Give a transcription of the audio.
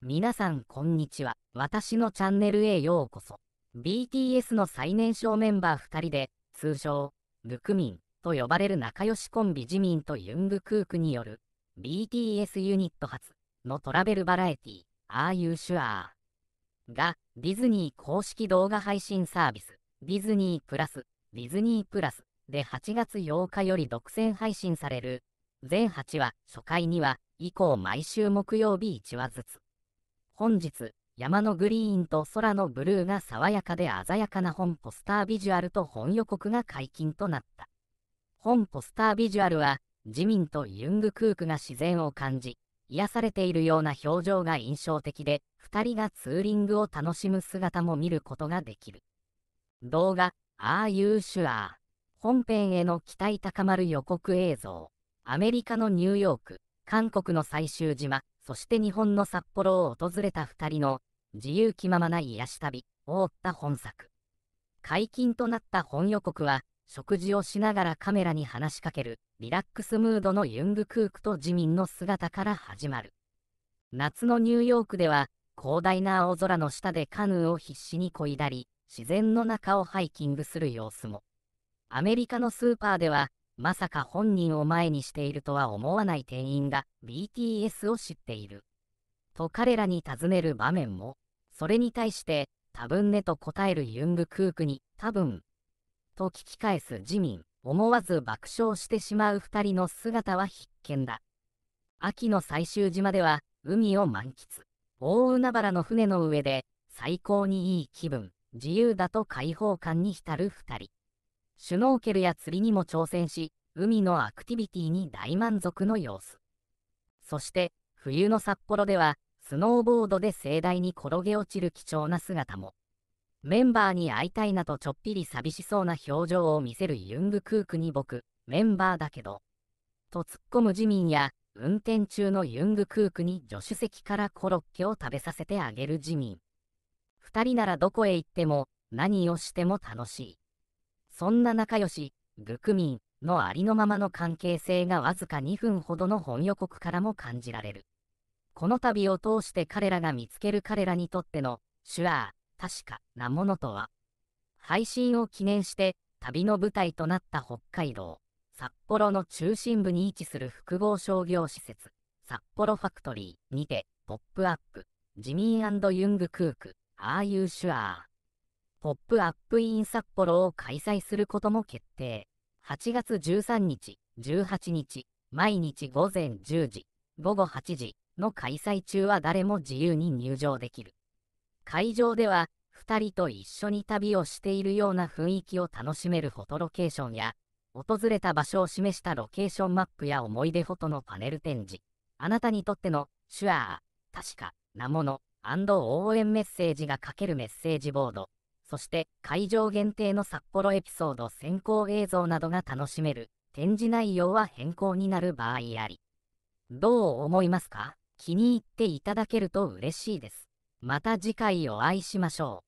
皆さんこんにちは。私のチャンネルへようこそ。BTS の最年少メンバー2人で、通称、ルクミンと呼ばれる仲良しコンビジミンとユングクークによる、BTS ユニット初のトラベルバラエティ、Are You Sure? が、ディズニー公式動画配信サービス、ディズニープラス、ディズニープラスで8月8日より独占配信される、全8話、初回には、以降毎週木曜日1話ずつ。本日、山のグリーンと空のブルーが爽やかで鮮やかな本ポスタービジュアルと本予告が解禁となった。本ポスタービジュアルは、自民とユングクークが自然を感じ、癒されているような表情が印象的で、2人がツーリングを楽しむ姿も見ることができる。動画、ああユーシュアー。本編への期待高まる予告映像。アメリカのニューヨーク、韓国の最終島、そして日本の札幌を訪れた2人の自由気ままな癒し旅を追った本作。解禁となった本予告は、食事をしながらカメラに話しかけるリラックスムードのユングクークと自民の姿から始まる。夏のニューヨークでは、広大な青空の下でカヌーを必死にこいだり、自然の中をハイキングする様子も。アメリカのスーパーでは、まさか本人を前にしているとは思わない店員が BTS を知っている。と彼らに尋ねる場面も、それに対して、多分ねと答えるユングクークに、多分、と聞き返す自民、思わず爆笑してしまう2人の姿は必見だ。秋の最終島では、海を満喫。大海原の船の上で、最高にいい気分、自由だと解放感に浸る2人。シュノーケルや釣りにも挑戦し、海のアクティビティに大満足の様子。そして、冬の札幌では、スノーボードで盛大に転げ落ちる貴重な姿も。メンバーに会いたいなとちょっぴり寂しそうな表情を見せるユングクークに僕、メンバーだけど。と突っ込む自民や、運転中のユングクークに助手席からコロッケを食べさせてあげる自民。二人ならどこへ行っても、何をしても楽しい。そんな仲良し、グクミンのありのままの関係性がわずか2分ほどの本予告からも感じられる。この旅を通して彼らが見つける彼らにとっての、シュアー、確かなものとは、配信を記念して旅の舞台となった北海道、札幌の中心部に位置する複合商業施設、札幌ファクトリーにて、ポップアップ、ジミーユング・クーク、アーユー・シュアー、ポップアップイン札幌を開催することも決定。8月13日、18日、毎日午前10時、午後8時の開催中は誰も自由に入場できる。会場では、2人と一緒に旅をしているような雰囲気を楽しめるフォトロケーションや、訪れた場所を示したロケーションマップや思い出フォトのパネル展示、あなたにとっての、シュアー、確か、名もの、応援メッセージが書けるメッセージボード、そして会場限定の札幌エピソード先行映像などが楽しめる展示内容は変更になる場合あり。どう思いますか気に入っていただけると嬉しいです。また次回お会いしましょう。